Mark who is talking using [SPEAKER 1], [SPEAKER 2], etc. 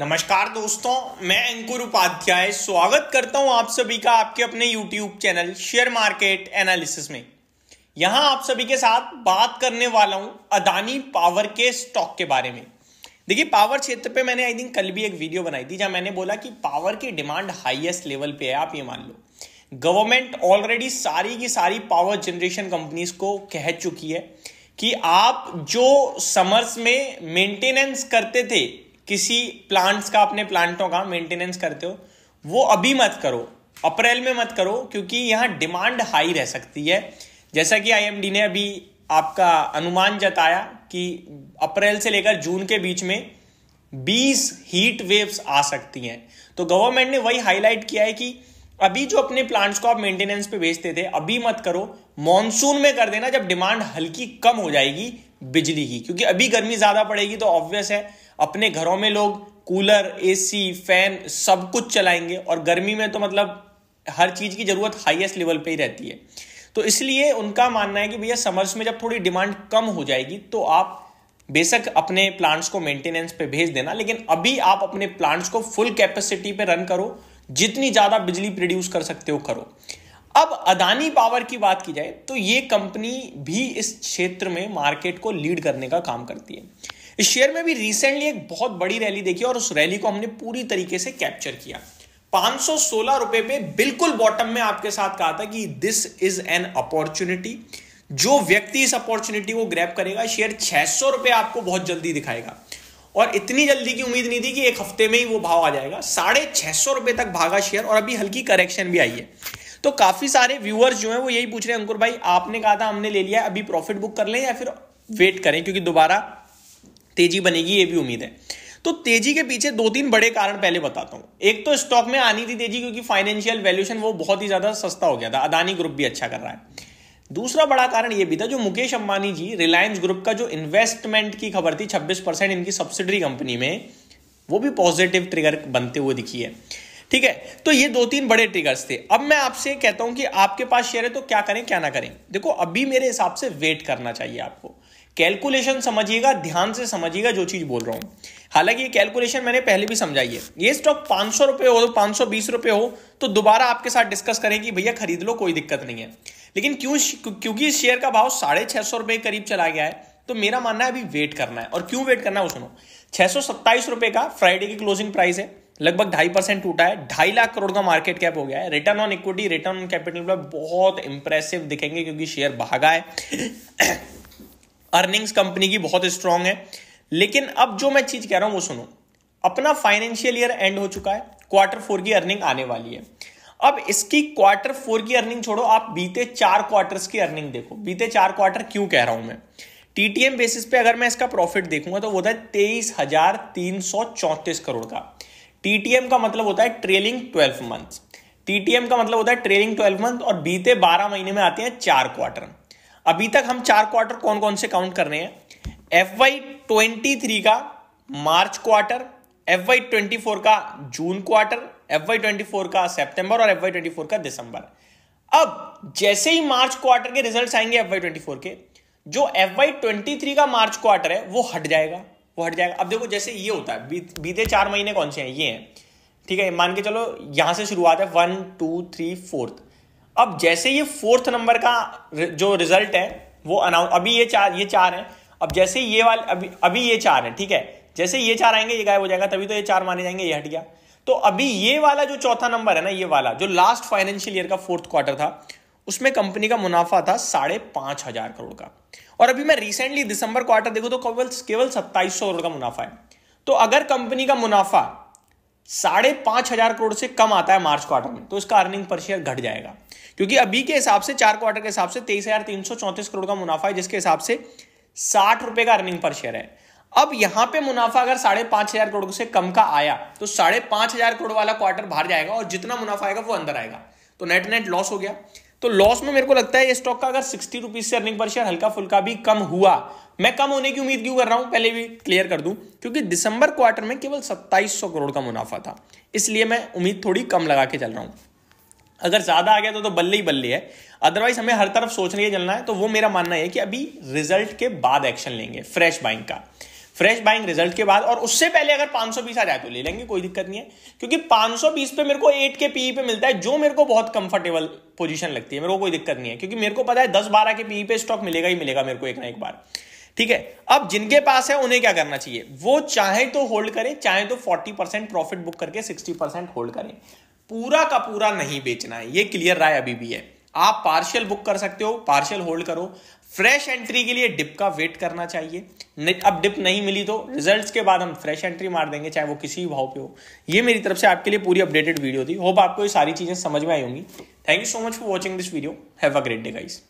[SPEAKER 1] नमस्कार दोस्तों मैं अंकुर उपाध्याय स्वागत करता हूं आप सभी का आपके अपने YouTube channel share market analysis में यहां आप सभी के साथ बात करने वाला हूं अदानी पावर के स्टॉक के बारे में देखिए पावर क्षेत्र पे मैंने आई थिंक कल भी एक वीडियो बनाई थी जहां मैंने बोला कि पावर की डिमांड हाईएस्ट लेवल पे है आप ये मान लो गवर्नमेंट ऑलरेडी सारी की सारी पावर जनरेशन कंपनीज को कह चुकी है कि आप जो समर्स में मेंटेनेंस करते थे किसी प्लांट्स का अपने प्लांटों का मेंटेनेंस करते हो वो अभी मत करो अप्रैल में मत करो क्योंकि यहाँ डिमांड हाई रह सकती है जैसा कि आईएमडी ने अभी आपका अनुमान जताया कि अप्रैल से लेकर जून के बीच में 20 हीट वेव्स आ सकती हैं तो गवर्नमेंट ने वही हाईलाइट किया है कि अभी जो अपने प्लांट्स को आप मेंटेनेंस पे बेचते थे अभी मत करो मॉनसून में कर देना जब डिमांड हल्की कम हो जाएगी बिजली की क्योंकि अभी गर्मी ज़्यादा पड़ेगी तो ऑब्वियस है अपने घरों में लोग कूलर एसी फैन सब कुछ चलाएंगे और गर्मी में तो मतलब हर चीज़ की ज़रूरत हाईएस्ट लेवल पे ही रहती है तो इसलिए उनका मानना है कि भैया समर्स में जब थोड़ी डिमांड कम हो जाएगी तो आप बेशक अपने प्लांट्स को मेंटेनेंस पे भेज देना लेकिन अभी आप अपने प्लांट्स को फुल कैपेसिटी पे रन करो जितनी ज़्यादा बिजली प्रोड्यूस कर सकते हो करो अब अदानी पावर की बात की जाए तो ये कंपनी भी इस क्षेत्र में मार्केट को लीड करने का काम करती है इस शेयर में भी रिसेंटली एक बहुत बड़ी रैली देखी और उस रैली को हमने पूरी तरीके से कैप्चर किया 516 रुपए पे बिल्कुल बॉटम में आपके साथ कहा था कि दिस इज एन अपॉर्चुनिटी जो व्यक्ति इस अपॉर्चुनिटी को ग्रैप करेगा शेयर 600 रुपए आपको बहुत जल्दी दिखाएगा और इतनी जल्दी की उम्मीद नहीं थी कि एक हफ्ते में ही वो भाव आ जाएगा साढ़े छह सौ रुपए तक भागा शेयर और अभी हल्की करेक्शन भी आई है तो काफी सारे व्यूअर्स जो हैं वो यही पूछ रहे हैं अंकुर भाई आपने कहा था हमने ले लिया अभी प्रॉफिट बुक कर लें या फिर वेट करें क्योंकि दोबारा तेजी बनेगी ये भी उम्मीद है तो तेजी के पीछे दो तीन बड़े कारण पहले बताता हूं एक तो स्टॉक में आनी थी तेजी क्योंकि फाइनेंशियल वैल्यूशन वो बहुत ही ज्यादा सस्ता हो गया था अदानी ग्रुप भी अच्छा कर रहा है दूसरा बड़ा कारण यह भी था जो मुकेश अंबानी जी रिलायंस ग्रुप का जो इन्वेस्टमेंट की खबर थी 26 परसेंट इनकी सब्सिडरी कंपनी में वो भी पॉजिटिव ट्रिगर बनते हुए दिखी है ठीक है तो ये दो तीन बड़े ट्रिगर्स थे अब मैं आपसे कहता हूं कि आपके पास शेयर है तो क्या करें क्या ना करें देखो अभी मेरे हिसाब से वेट करना चाहिए आपको कैलकुलेशन समझिएगा ध्यान से समझिएगा जो चीज बोल रहा हूं हालांकि ये कैलकुलेशन मैंने पहले भी समझाई है ये स्टॉक पांच सौ रुपए हो तो पांच सौ बीस रुपए हो तो दोबारा आपके साथ डिस्कस करें कि भैया खरीद लो कोई दिक्कत नहीं है लेकिन क्यों क्योंकि इस शेयर का भाव साढ़े छह सौ रुपए करीब चला गया है तो मेरा मानना है अभी वेट करना है और क्यों वेट करना है वो सुनो छह सौ सत्ताईस रुपए का फ्राइडे की क्लोजिंग प्राइस है लगभग ढाई परसेंट टूटा है ढाई लाख करोड़ का मार्केट कैप हो गया है return on equity return on capital पर बहुत इंप्रेसिव दिखेंगे क्योंकि शेयर भागा है अर्निंग्स कंपनी की बहुत स्ट्रांग है लेकिन अब जो मैं चीज कह रहा हूं वो सुनो अपना फाइनेंशियल ईयर एंड हो चुका है क्वार्टर फोर की अर्निंग आने वाली है अब इसकी क्वार्टर फोर की अर्निंग छोड़ो आप बीते चार क्वार्टर्स की अर्निंग देखो बीते चार क्वार्टर क्यों कह रहा हूं मैं टीटीएम बेसिस पे अगर मैं इसका प्रॉफिट देखूंगा तो वो था तेईस हजार तीन सौ करोड़ का टीटीएम का मतलब होता है ट्रेलिंग ट्वेल्व मंथ्स टीटीएम का मतलब होता है ट्रेलिंग ट्वेल्व मंथ और बीते बारह महीने में आते हैं चार क्वार्टर अभी तक हम चार क्वार्टर कौन कौन से काउंट कर रहे हैं एफ वाई ट्वेंटी थ्री का March quarter F Y twenty four का June quarter F Y twenty four का सितंबर और एफ वाई ट्वेंटी फोर का दिसंबर अब जैसे ही मार्च क्वार्टर के रिजल्ट आएंगे एफ वाई ट्वेंटी फोर के जो एफ वाई ट्वेंटी थ्री का मार्च क्वार्टर है वो हट जाएगा वो हट जाएगा अब देखो जैसे ये होता है बीते चार महीने कौन से हैं ये हैं ठीक है मान के चलो यहाँ से शुरुआत है वन टू थ्री फोर्थ अब जैसे ये फोर्थ नंबर का जो रिजल्ट है वो अनाउंस अभी ये चार ये चार हैं अब जैसे ये वाले अभी अभी ये चार हैं ठीक है जैसे ये चार आएंगे ये गायब हो जाएगा तभी तो ये चार माने जाएंगे ये हट गया तो अभी ये वाला जो चौथा नंबर है ना ये वाला जो लास्ट फाइनेंशियल ईयर का फोर्थ क्वार्टर था उसमें कंपनी का मुनाफा था साढ़े पांच हजार करोड़ का और अभी मैं रिसेंटली दिसंबर क्वार्टर देखूँ तो केवल केवल सत्ताईस सौ करोड़ का मुनाफा है तो अगर कंपनी का मुनाफा साढ़े पांच हजार करोड़ से कम आता है मार्च क्वार्टर में तो इसका अर्निंग पर शेयर घट जाएगा क्योंकि अभी के हिसाब से चार क्वार्टर के हिसाब से तेईस हजार तीन सौ चौंतीस करोड़ का मुनाफा है जिसके हिसाब से साठ रुपए का अर्निंग पर शेयर है अब यहां पे मुनाफा अगर साढ़े पांच हजार करोड़ से कम का आया तो साढ़े पांच हजार करोड़ वाला क्वार्टर बाहर जाएगा और जितना मुनाफा आएगा वो अंदर आएगा तो नेट नेट लॉस हो गया तो लॉस में मेरे को लगता है ये स्टॉक का अगर सिक्सटी रुपीज से अर्निंग पर शेयर हल्का फुल्का भी कम हुआ मैं कम होने की उम्मीद क्यों कर रहा हूं पहले भी क्लियर कर दूं क्योंकि दिसंबर क्वार्टर में केवल 2700 करोड़ का मुनाफा था इसलिए मैं उम्मीद थोड़ी कम लगा के चल रहा हूं अगर ज्यादा आ गया तो, तो बल्ले ही बल्ले है अदरवाइज हमें हर तरफ सोचने के चलना है तो वो मेरा मानना है कि अभी रिजल्ट के बाद एक्शन लेंगे फ्रेश बाइंग का फ्रेश बाइंग रिजल्ट के बाद और उससे पहले अगर 520 आ जाए तो ले लेंगे कोई दिक्कत नहीं है क्योंकि 520 पे मेरे को 8 के पीई e पे मिलता है जो मेरे को बहुत कंफर्टेबल पोजीशन लगती है मेरे को कोई दिक्कत नहीं है क्योंकि मेरे को पता है दस बारह के पीई e पे स्टॉक मिलेगा ही मिलेगा मेरे को एक ना एक बार ठीक है अब जिनके पास है उन्हें क्या करना चाहिए वो चाहे तो होल्ड करें चाहे तो 40 परसेंट प्रॉफिट बुक करके 60 परसेंट होल्ड करें पूरा का पूरा नहीं बेचना है ये क्लियर राय अभी भी है आप पार्शियल बुक कर सकते हो पार्शियल होल्ड करो फ्रेश एंट्री के लिए डिप का वेट करना चाहिए अब डिप नहीं मिली तो रिजल्ट्स के बाद हम फ्रेश एंट्री मार देंगे चाहे वो किसी भी भाव पे हो ये मेरी तरफ से आपके लिए पूरी अपडेटेड वीडियो थी होप आपको ये सारी चीज़ें समझ में आई होंगी thank you so much for watching this video have a great day guys